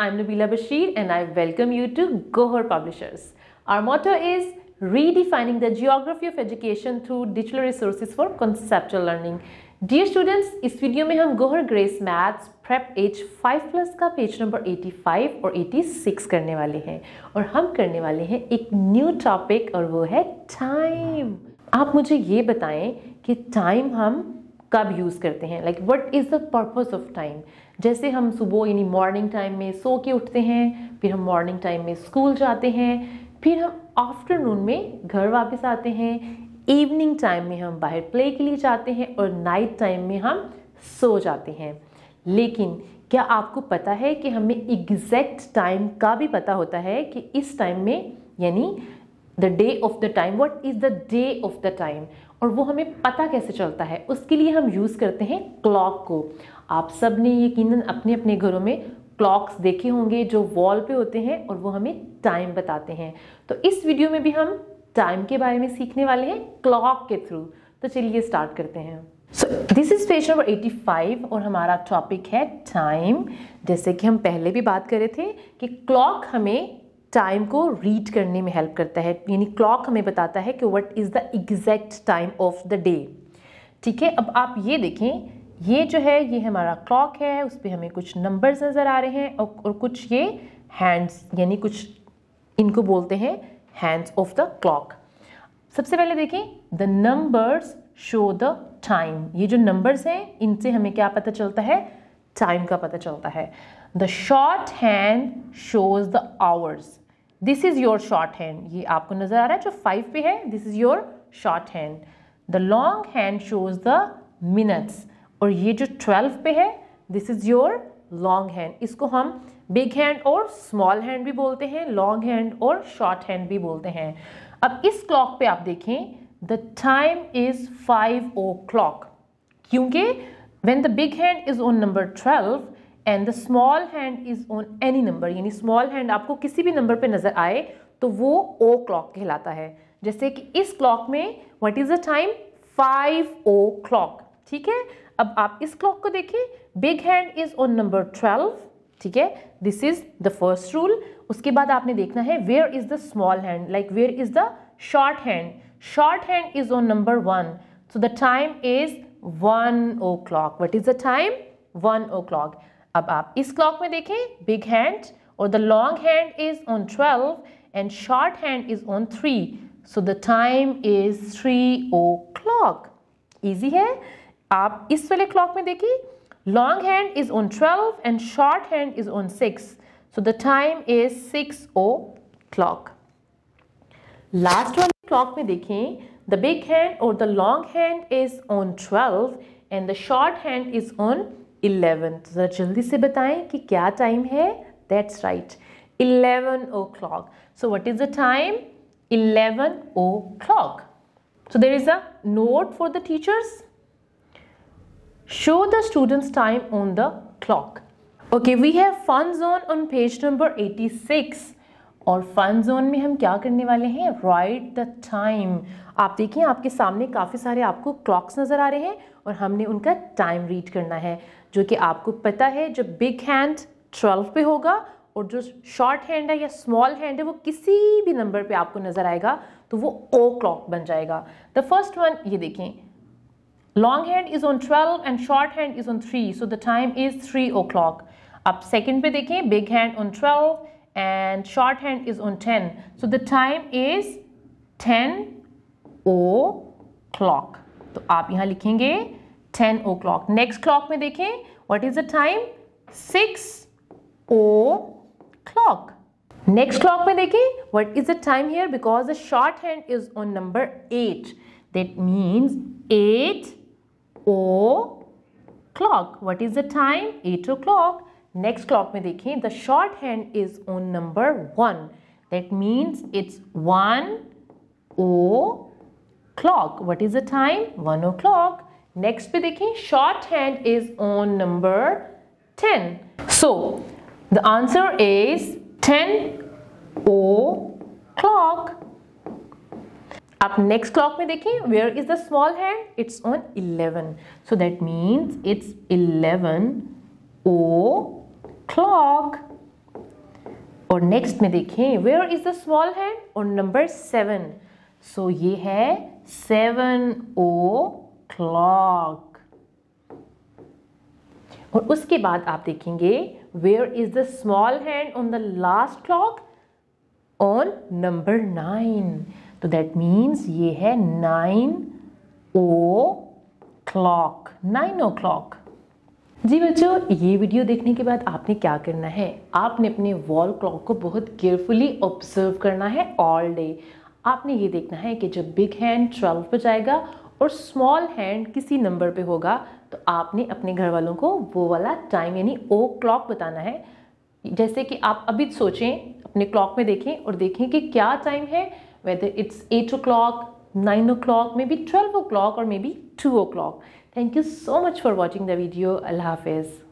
I'm Nabila Bashir and I welcome you to Gohar Publishers. Our motto is redefining the geography of education through digital resources for conceptual learning. Dear students, इस video में हम Gohar grace maths prep age 5 plus का page number 85 और 86 करने वाले हैं और हम करने वाले हैं एक न्यू टॉपिक और वो है टाइम आप मुझे ये बताएं कि टाइम हम कब यूज़ करते हैं like what is the purpose of time जैसे हम सुबह यानी मॉर्निंग टाइम में सो के उठते हैं फिर हम मॉर्निंग टाइम में स्कूल जाते हैं फिर हम आफ्टरनून में घर वापस आते हैं इवनिंग टाइम में हम बाहर प्ले के लिए जाते हैं और नाइट टाइम में हम सो जाते हैं लेकिन क्या आपको पता है कि हमें एग्जैक्ट टाइम का भी पता होता है कि इस टाइम में यानी the day of the time what is the day of the time और वो हमें पता कैसे चलता है उसके लिए हम यूज़ करते हैं क्लॉक को आप सब ने यकीन अपने अपने घरों में क्लॉक्स देखे होंगे जो वॉल पे होते हैं और वो हमें टाइम बताते हैं तो इस वीडियो में भी हम टाइम के बारे में सीखने वाले हैं क्लॉक के थ्रू तो चलिए स्टार्ट करते हैं so this is page number 85 और हमारा टॉपिक है टाइम जैसे कि हम पहले भी बात करे थे कि क्लॉक हमें टाइम को रीड करने में हेल्प करता है यानी क्लॉक हमें बताता है कि what is the exact time of the day ठीक है अब आप ये देखें ये जो है ये हमारा क्लॉक है उस पर हमें कुछ नंबर्स नज़र आ रहे हैं और, और कुछ ये हैंड्स यानी कुछ इनको बोलते हैं हैंड्स ऑफ द क्लॉक सबसे पहले देखें the numbers show the time ये जो नंबर्स हैं इनसे हमें क्या पता चलता है टाइम का पता चलता है the short hand shows the hours this is your short hand ये आपको नजर आ रहा है जो फाइव पे है this is your short hand the long hand shows the minutes और ये जो ट्वेल्व पे है this is your long hand इसको हम बिग हैंड और स्मॉल हैंड भी बोलते हैं लॉन्ग हैंड और शॉर्ट हैंड भी बोलते हैं अब इस क्लॉक पे आप देखें the time is five o'clock क्योंकि when the big hand is on number twelve and the small hand is on any number यानी स्मॉल हैंड आपको किसी भी नंबर पे नजर आए तो वो ओ क्लॉक कहलाता है जैसे कि इस क्लॉक में what is the time five o'clock ठीक है अब आप इस क्लॉक को देखें big hand is on number twelve ठीक है this is the first rule उसके बाद आपने देखना है where is the small hand like where is the short hand short hand is on number one so the time is one o'clock what is the time one o'clock अब आप इस clock में देखें big hand और the long hand is on twelve and short hand is on three so the time is three o'clock easy है आप इस वाले क्लॉक में देखिए long hand is on twelve and short hand is on six so the time is six o'clock last वाले clock में देखें the big hand और the long hand is on twelve and the short hand is on eleven तो ज़रा जल्दी से बताएं कि क्या टाइम है that's right eleven o'clock so what is the time eleven o'clock so there is a note for the teachers show the students time on the clock okay we have fun zone on page number eighty six और fun zone में हम क्या करने वाले हैं right the time आप देखिए आपके सामने काफ़ी सारे आपको क्लॉक्स नज़र आ रहे हैं और हमने उनका टाइम रीड करना है जो कि आपको पता है जब बिग हैंड ट्वेल्व पे होगा और जो शॉर्ट हैंड है या स्मॉल हैंड है वो किसी भी नंबर पे आपको नज़र आएगा तो वो ओ क्लॉक बन जाएगा द फर्स्ट वन ये देखें long hand is on twelve and short hand is on three so the time is three o'clock आप सेकेंड पे देखें big hand on twelve and shorthand is on 10. So the time is 10 o'clock. So aap yahan likhenge 10 o'clock. Next clock mein dekhe, what is the time? 6 o'clock. Next clock mein dekhe, what is the time here? Because the shorthand is on number 8. That means 8 o'clock. What is the time? 8 o'clock. Next clock में देखें the short hand is on number one that means it's one o'clock what is the time one o'clock next पे देखें short hand is on number ten so the answer is ten o'clock आप next clock में देखें where is the small hand it's on eleven so that means it's eleven o'clock और next में देखें where is the small hand और number seven so ये है seven ओ o'clock और उसके बाद आप देखेंगे where is the small hand on the last clock on number nine तो दैट मीन्स ये है nine o'clock nine o'clock जी बच्चों ये वीडियो देखने के बाद आपने क्या करना है आपने अपने वॉल क्लॉक को बहुत केयरफुली ऑब्जर्व करना है ऑल डे आपने ये देखना है कि जब बिग हैंड ट्वेल्व पर जाएगा और स्मॉल हैंड किसी नंबर पे होगा तो आपने अपने घर वालों को वो वाला टाइम यानी ओ क्लॉक बताना है जैसे कि आप अभी सोचें अपने क्लॉक में देखें और देखें कि क्या टाइम है whether it's eight o'clock nine o'clock may be twelve o'clock और may be two o'clock Thank you so much for watching the video. Allah Hafiz.